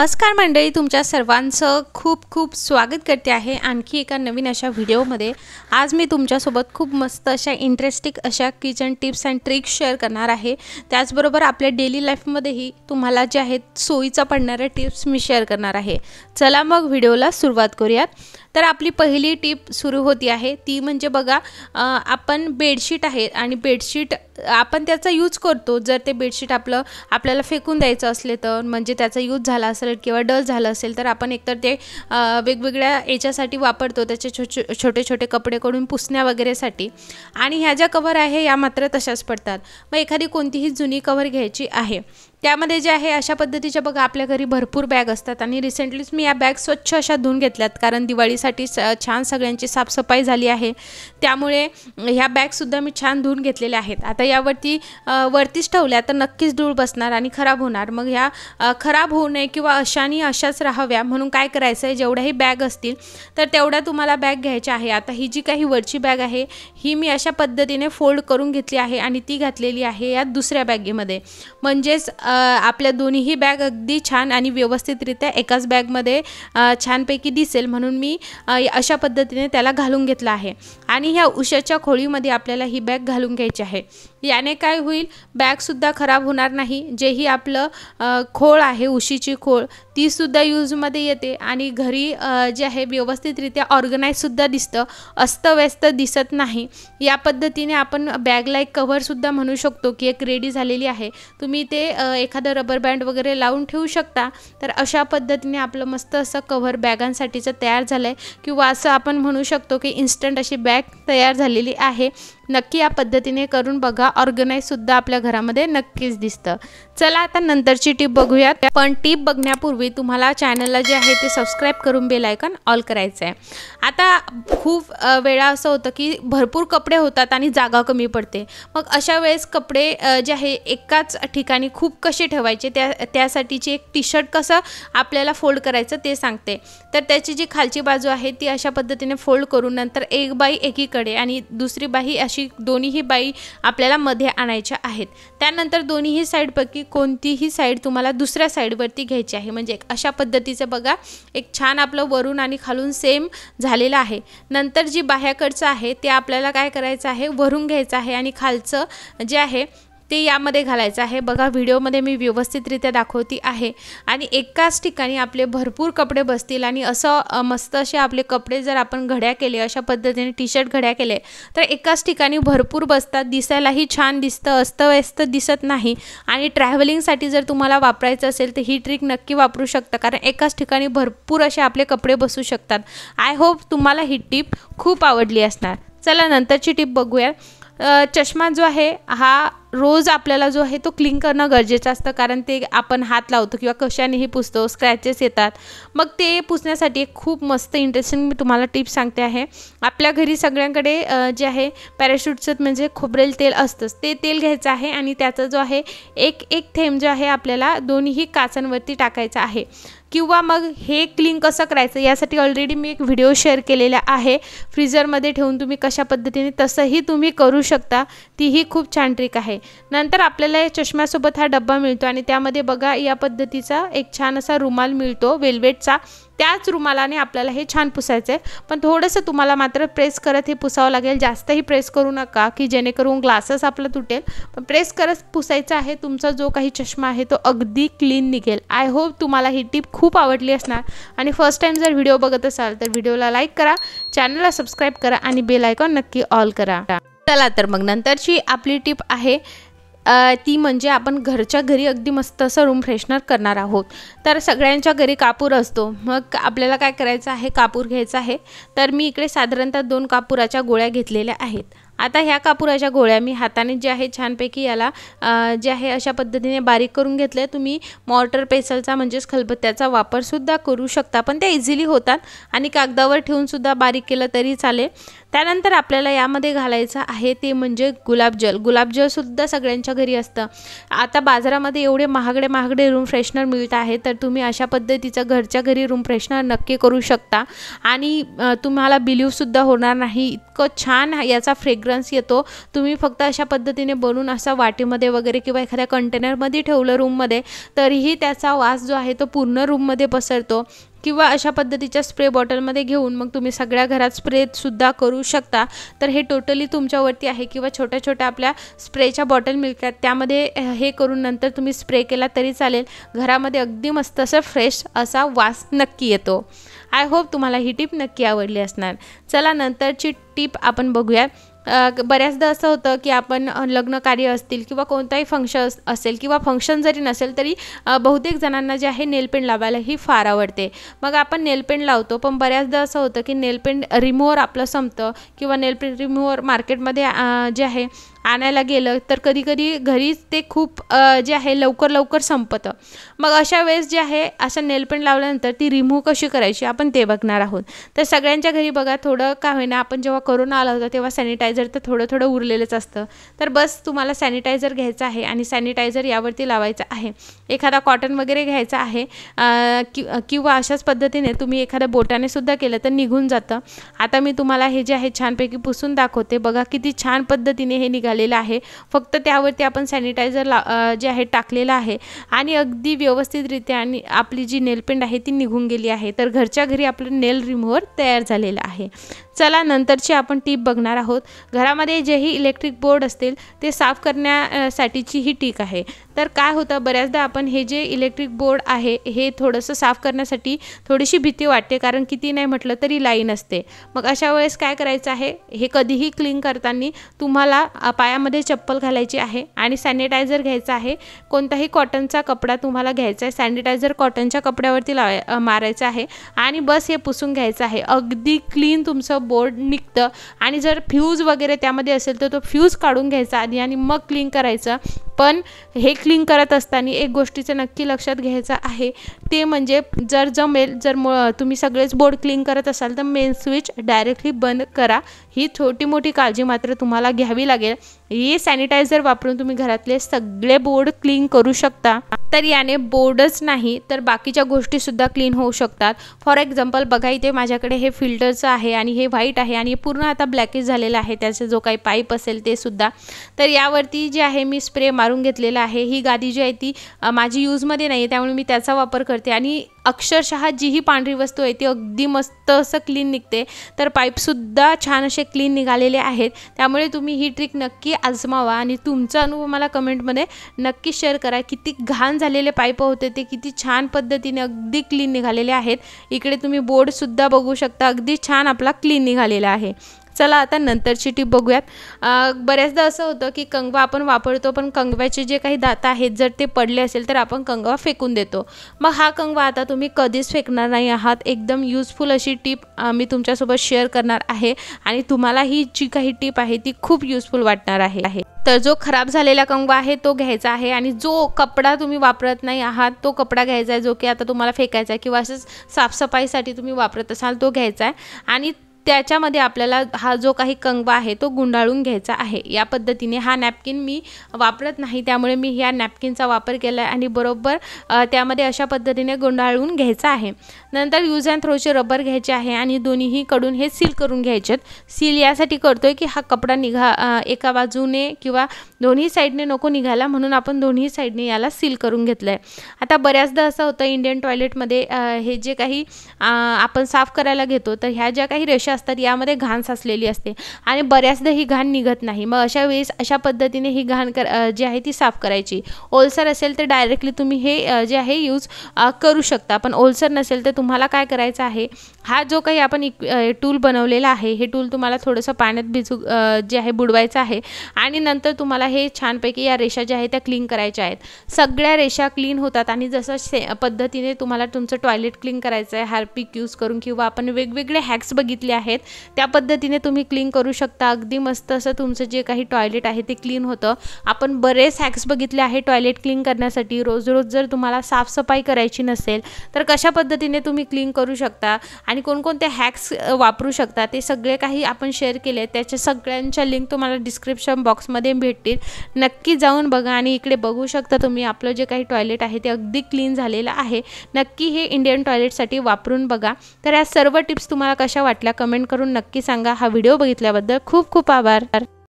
नमस्कार मंडळी तुमच्या सर्वांचं खूप खूप स्वागत करते आहे आणखी एका नवीन अशा व्हिडिओमध्ये आज मी तुमच्यासोबत खूप मस्त अशा इंटरेस्टिंग अशा kitchen tips and tricks share करणार आहे त्याचबरोबर आपल्या डेली लाईफमध्येही तुम्हाला जे आहेत सोयीचा पडणाऱ्या टिप्स मी शेअर करणार आहे चला मग व्हिडिओला सुरुवात करूयात तर आपली पहिली टीप सुरू होती आहे ती म्हणजे बघा आपण बेडशीट आहे आणि बेडशीट आपण त्याचा यूज करतो जर ते बेडशीट आपलं आपल्याला फेकून द्यायचं असले तर म्हणजे त्याचा यूज झाला असेल असेल किंवा डल झालं असेल तर आपण एकतर ते वेगवेगळ्या याच्यासाठी वापरतो त्याचे छोटे छोटे कपडे करून पुसण्या वगैरेसाठी आणि ह्या ज्या कवर आहे या मात्र तशाच पडतात मग एखादी कोणतीही जुनी कवर घ्यायची आहे त्यामध्ये जे आहे अशा पद्धतीच्या बघा आपल्या घरी भरपूर बॅग असतात आणि रिसेंटलीच मी या बॅग स्वच्छ अशा धुवून घेतल्यात कारण दिवाळीसाठी छान सगळ्यांची साफसफाई झाली आहे त्यामुळे ह्या बॅगसुद्धा मी छान धुवून घेतलेल्या आहेत आता यावरती वरतीच ठेवल्या तर नक्कीच धूळ बसणार आणि खराब होणार मग ह्या खराब होऊ नये किंवा अशानी अशाच राहाव्या म्हणून काय करायचं आहे जेवढ्याही बॅग असतील तर तेवढ्या तुम्हाला बॅग घ्यायच्या आहे आता ही जी काही वरची बॅग आहे ही मी अशा पद्धतीने फोल्ड करून घेतली आहे आणि ती घातलेली आहे या दुसऱ्या बॅगेमध्ये म्हणजेच आपल्या दोन्हीही बॅग अगदी छान आणि व्यवस्थितरित्या एकाच बॅगमध्ये छानपैकी दिसेल म्हणून मी अशा पद्धतीने त्याला घालून घेतला आहे आणि ह्या उशाच्या खोळीमध्ये आपल्याला ही बॅग घालून घ्यायची आहे याने काय होईल बॅगसुद्धा खराब होणार नाही जेही आपलं खोळ आहे उशीची खोळ तीसुद्धा यूजमध्ये येते आणि घरी जे आहे व्यवस्थितरित्या ऑर्गनाईजसुद्धा दिसतं अस्तव्यस्त दिसत नाही या पद्धतीने आपण बॅगला एक कव्हरसुद्धा म्हणू शकतो की एक रेडी झालेली आहे तुम्ही ते एखादं रबर बँड वगैरे लावून ठेवू शकता तर अशा पद्धतीने आपलं मस्त असं कव्हर बॅगांसाठीचं तयार झालं आहे किंवा असं आपण म्हणू शकतो की इन्स्टंट अशी बॅग तयार झालेली आहे नक्की या पद्धतीने करून बघा सुद्धा आपल्या घरामध्ये नक्कीच दिसतं चला आता नंतरची टीप बघूयात पण टीप बघण्यापूर्वी तुम्हाला चॅनलला जे आहे ते सबस्क्राईब करून बेल आयकॉन ऑल करायचं आहे आता खूप वेळा असं होतं की भरपूर कपडे होतात आणि जागा कमी पडते मग अशा वेळेस कपडे जे आहे एकाच ठिकाणी खूप कसे ठेवायचे त्या त्यासाठीची एक टी शर्ट कसं आपल्याला फोल्ड करायचं ते सांगते तर त्याची जी खालची बाजू आहे ती अशा पद्धतीने फोल्ड करून नंतर एक बाई एकीकडे आणि दुसरी बाई अशी अशी दोन्हीही बाई आपल्याला मध्ये आणायच्या आहेत त्यानंतर दोन्हीही साईडपैकी कोणतीही साईड तुम्हाला दुसऱ्या साईडवरती घ्यायची आहे म्हणजे अशा पद्धतीचं बघा एक छान आपलं वरून आणि खालून सेम झालेलं आहे नंतर जी बाह्याकडचं आहे ते आपल्याला काय करायचं आहे वरून घ्यायचं आहे आणि खालचं जे आहे ते यामध्ये घालायचं आहे बघा व्हिडिओमध्ये मी व्यवस्थितरित्या दाखवती आहे आणि एकाच ठिकाणी आपले भरपूर कपडे बसतील आणि असं मस्त असे आपले कपडे जर आपण घड्या केले अशा पद्धतीने टी शर्ट घड्या केले तर एकाच ठिकाणी भरपूर बसतात दिसायलाही छान दिसतं अस्तव्यस्त दिसत नाही आणि ट्रॅव्हलिंगसाठी जर तुम्हाला वापरायचं असेल तर ही ट्रिक नक्की वापरू शकता कारण एकाच ठिकाणी भरपूर असे आपले कपडे बसू शकतात आय होप तुम्हाला ही टीप खूप आवडली असणार चला नंतरची टीप बघूया चष्मा जो आहे हा रोज आपल्याला जो आहे तो क्लीन करणं गरजेचं असतं कारण ते आपण हात लावतो किंवा कशानेही पुसतो स्क्रॅचेस येतात मग ते पुसण्यासाठी एक खूप मस्त इंटरेस्टिंग मी तुम्हाला टिप्स सांगते आहे आपल्या घरी सगळ्यांकडे जे आहे पॅराशूटचं म्हणजे खोबरेल तेल असतंच ते तेल घ्यायचं आहे आणि त्याचा जो आहे एक एक थेंब जो आहे आपल्याला दोन्ही काचांवरती टाकायचं आहे किंवा मग हे क्लीन कसं करायचं यासाठी ऑलरेडी मी एक व्हिडिओ शेअर केलेला आहे फ्रीजरमध्ये ठेवून तुम्ही कशा पद्धतीने तसंही तुम्ही करू शकता तीही खूप छान ट्रिक आहे नंतर आपल्याला या चष्म्यासोबत हा डब्बा मिळतो आणि त्यामध्ये बघा या पद्धतीचा एक छान असा रुमाल मिळतो वेल्वेटचा त्याच रुमालाने आपल्याला हे छान पुसायचं आहे पण थोडंसं तुम्हाला मात्र प्रेस करत हे पुसावं लागेल जास्तही प्रेस करू नका की जेणेकरून ग्लासेस आपला तुटेल पण प्रेस करत पुसायचं आहे तुमचा जो काही चष्मा आहे तो अगदी क्लीन निघेल आय होप तुम्हाला ही टीप खूप आवडली असणार आणि फर्स्ट टाईम जर व्हिडिओ बघत असाल तर व्हिडिओला लाईक करा चॅनलला सबस्क्राईब करा आणि बेल आयकॉन नक्की ऑल करा चला तर मग नंतरची आपली टिप आहे ती म्हणजे आपण घरच्या घरी अगदी मस्त असं रूम फ्रेशनर करणार आहोत तर सगळ्यांच्या घरी कापूर असतो मग आपल्याला काय करायचं आहे कापूर घ्यायचा आहे तर मी इकडे साधारणतः दोन कापूराच्या गोळ्या घेतलेल्या आहेत आता ह्या कापूराच्या गोळ्या मी हाताने जे आहे छानपैकी याला जे आहे अशा पद्धतीने बारीक करून घेतलं आहे तुम्ही मॉर्टर पेसलचा म्हणजेच खलबत्त्याचा वापरसुद्धा करू शकता पण त्या इझिली होतात आणि कागदावर ठेवूनसुद्धा बारीक केलं तरी चालेल त्यानंतर आपल्याला यामध्ये घालायचं आहे ते म्हणजे गुलाबजल गुलाबजलसुद्धा सगळ्यांच्या घरी असतं आता बाजारामध्ये एवढे महागडे महागडे रूम फ्रेशनर मिळत आहे तर तुम्ही अशा पद्धतीचं घरच्या घरी रूम फ्रेशनर नक्की करू शकता आणि तुम्हाला बिलीवसुद्धा होणार नाही इतकं छान याचा फ्रेग फ्रेग्रन्स येतो तुम्ही फक्त अशा पद्धतीने बनून असा वाटीमध्ये वगैरे किंवा एखाद्या कंटेनरमध्ये ठेवलं रूममध्ये तरीही त्याचा वास जो आहे तो पूर्ण रूममध्ये पसरतो किंवा अशा पद्धतीच्या स्प्रे बॉटलमध्ये घेऊन मग तुम्ही सगळ्या घरात स्प्रेसुद्धा करू शकता तर हे टोटली तुमच्यावरती आहे किंवा छोट्या छोट्या आपल्या स्प्रेच्या बॉटल मिळतात त्यामध्ये हे करून नंतर तुम्ही स्प्रे केला तरी चालेल घरामध्ये अगदी मस्त असं फ्रेश असा वास नक्की येतो आय होप तुम्हाला ही टीप नक्की आवडली असणार चला नंतरची टीप आपण बघूया बऱ्याचदा असं होतं की आपण लग्न कार्य असतील किंवा कोणताही फंक्शन असेल किंवा फंक्शन जरी नसेल तरी बहुतेक जणांना जे आहे नेलपेंट लावायला ही फार आवडते मग आपण नेलपेंट लावतो पण बऱ्याचदा असं होतं की नेलपेंट रिमूवर आपलं संपतं किंवा नेलपेंट रिमूव्हर मार्केटमध्ये जे आहे आणायला गेलं तर कधी कधी घरीच ते खूप जे आहे लवकर लवकर संपतं मग अशा वेळेस जे आहे असं नेलपेंट लावल्यानंतर ती रिमूव्ह कशी करायची आपण ते बघणार आहोत तर सगळ्यांच्या घरी बघा थोडं का होईना आपण जेव्हा करोना आला होता तेव्हा सॅनिटायझर तर थोडं थोडं उरलेलंच असतं तर बस तुम्हाला सॅनिटायझर घ्यायचं आहे आणि सॅनिटायझर यावरती लावायचं आहे एखादा कॉटन वगैरे घ्यायचा आहे कि किंवा अशाच पद्धतीने तुम्ही एखाद्या बोटाने सुद्धा केलं तर निघून जातं आता मी तुम्हाला हे जे आहे छानपैकी पुसून दाखवते बघा किती छान पद्धतीने हे निघालं झालेला आहे फक्त त्यावरती आपण सॅनिटायझर ला जे आहे टाकलेलं आहे आणि अगदी व्यवस्थितरित्या आणि आपली जी नेलपेंड आहे ती निघून गेली आहे तर घरच्या घरी आपलं नेल रिमूव्हर तयार झालेलं आहे चला नंतरची आपण टीप बघणार आहोत घरामध्ये जेही इलेक्ट्रिक बोर्ड असतील ते साफ करण्यासाठीची ही टीक आहे तर काय होतं बऱ्याचदा आपण हे जे इलेक्ट्रिक बोर्ड आहे हे थोडंसं साफ करण्यासाठी थोडीशी भीती वाटते कारण किती नाही म्हटलं तरी लाईन असते मग अशा वेळेस काय करायचं आहे हे कधीही क्लीन करताना तुम्हाला पायामध्ये चप्पल घालायची आहे आणि सॅनिटायझर घ्यायचा आहे कोणताही कॉटनचा कपडा तुम्हाला घ्यायचा आहे सॅनिटायझर कॉटनच्या कपड्यावरती लावाय मारायचं आहे आणि बस हे पुसून घ्यायचं आहे अगदी क्लीन तुमचं बोर्ड निघतं आणि जर फ्यूज वगैरे त्यामध्ये असेल तर तो फ्यूज काढून घ्यायचा आधी आणि मग क्लीन करायचं पण हे क्लीन करत असताना एक गोष्टीचं नक्की लक्षात घ्यायचं आहे ते म्हणजे जर जमेल जर तुम्ही सगळेच बोर्ड क्लीन करत असाल तर मेन स्विच डायरेक्टली बंद करा ही छोटी मोठी काळजी मात्र तुम्हाला घ्यावी लागेल हे सॅनिटायझर वापरून तुम्ही घरातले सगळे बोर्ड क्लीन करू शकता तर याने बोर्डच नाही तर बाकीच्या गोष्टीसुद्धा क्लीन होऊ शकतात फॉर एक्झाम्पल बघा इथे माझ्याकडे हे फिल्टरचं आहे आणि हे व्हाईट आहे आणि पूर्ण आता ब्लॅकेज झालेलं आहे त्याचा जो काही पाईप असेल ते सुद्धा तर यावरती जे आहे मी स्प्रे मार मारून घेतलेला आहे ही गादी जी आहे ती माझी यूजमध्ये नाही आहे त्यामुळे मी त्याचा वापर करते आणि अक्षरशः जी ही पांढरी वस्तू आहे ती अगदी मस्त असं क्लीन निघते तर पाईपसुद्धा छान असे क्लीन निघालेले आहेत त्यामुळे तुम्ही ही ट्रिक नक्की आजमावा आणि तुमचा अनुभव मला कमेंटमध्ये नक्की शेअर करा किती घाण झालेले पाईप होते ते किती छान पद्धतीने अगदी क्लीन निघालेले आहेत इकडे तुम्ही बोर्डसुद्धा बघू शकता अगदी छान आपला क्लीन निघालेला आहे चला आता नंतरची टीप बघूयात बऱ्याचदा असं होतं की कंगवा आपण वापरतो पण कंगव्याचे जे काही दात आहेत जर ते पडले असेल तर आपण कंगवा फेकून देतो मग हा कंगवा आता तुम्ही कधीच फेकणार नाही आहात एकदम युजफुल अशी टीप मी तुमच्यासोबत शेअर करणार आहे आणि तुम्हाला ही जी काही टीप आहे ती खूप युजफुल वाटणार आहे तर जो खराब झालेला कंगवा आहे तो घ्यायचा आहे आणि जो कपडा तुम्ही वापरत नाही आहात तो कपडा घ्यायचा आहे जो की आता तुम्हाला फेकायचा आहे किंवा असंच साफसफाईसाठी तुम्ही वापरत असाल तो घ्यायचा आहे आणि त्याच्यामध्ये आपल्याला हा जो काही कंगवा आहे तो गुंडाळून घ्यायचा आहे या पद्धतीने हा नॅपकिन मी वापरत नाही त्यामुळे मी ह्या नॅपकिनचा वापर केला आहे आणि बरोबर त्यामध्ये अशा पद्धतीने गुंडाळून घ्यायचा आहे नंतर यूज अँड थ्रोचे रबर घ्यायचे आहे आणि दोन्हीही कडून हे सील करून घ्यायचे सील यासाठी करतोय की हा कपडा निघा एका बाजूने किंवा दोन्ही साईडने नको निघायला म्हणून आपण दोन्ही साईडने याला सील करून घेतलं आहे आता बऱ्याचदा असं होतं इंडियन टॉयलेटमध्ये हे जे काही आपण साफ करायला घेतो तर ह्या ज्या काही रेषा असतात यामध्ये घाण साचलेली असते आणि बऱ्याचदा ही घाण निघत नाही मग अशा वेळेस अशा पद्धतीने ही घाण कर जी आहे ती साफ करायची ओलसर असेल तर डायरेक्टली तुम्ही हे जे आहे यूज करू शकता पण ओलसर नसेल तर तुम्हाला काय करायचं आहे हा जो काही आपण टूल बनवलेला आहे हे टूल तुम्हाला थोडंसं पाण्यात भिजू जे आहे बुडवायचं आहे आणि नंतर तुम्हाला हे छानपैकी या रेषा ज्या आहेत त्या क्लीन करायच्या आहेत सगळ्या रेषा क्लीन होतात आणि जसं से पद्धतीने तुम्हाला तुमचं टॉयलेट क्लीन करायचं आहे हार्पिक यूज करून किंवा आपण वेगवेगळे हॅक्स बघितले आहेत आहेत त्या पद्धतीने तुम्ही क्लीन करू शकता अगदी मस्त असं तुमचं जे काही टॉयलेट आहे ते क्लीन होतं आपण बरेच हॅक्स बघितले आहे टॉयलेट क्लीन करण्यासाठी रोज रोज जर तुम्हाला साफसफाई करायची नसेल तर कशा पद्धतीने तुम्ही क्लीन करू शकता आणि कोणकोणते हॅक्स वापरू शकता ते सगळे काही आपण शेअर केले त्याच्या सगळ्यांच्या लिंक तुम्हाला डिस्क्रिप्शन बॉक्समध्ये भेटतील नक्की जाऊन बघा आणि इकडे बघू शकता तुम्ही आपलं जे काही टॉयलेट आहे ते अगदी क्लीन झालेलं आहे नक्की हे इंडियन टॉयलेटसाठी वापरून बघा तर या सर्व टिप्स तुम्हाला कशा वाटल्या कमेंट कमेंट करून नक्की सांगा हा व्हिडिओ बघितल्याबद्दल खूप खूप आभार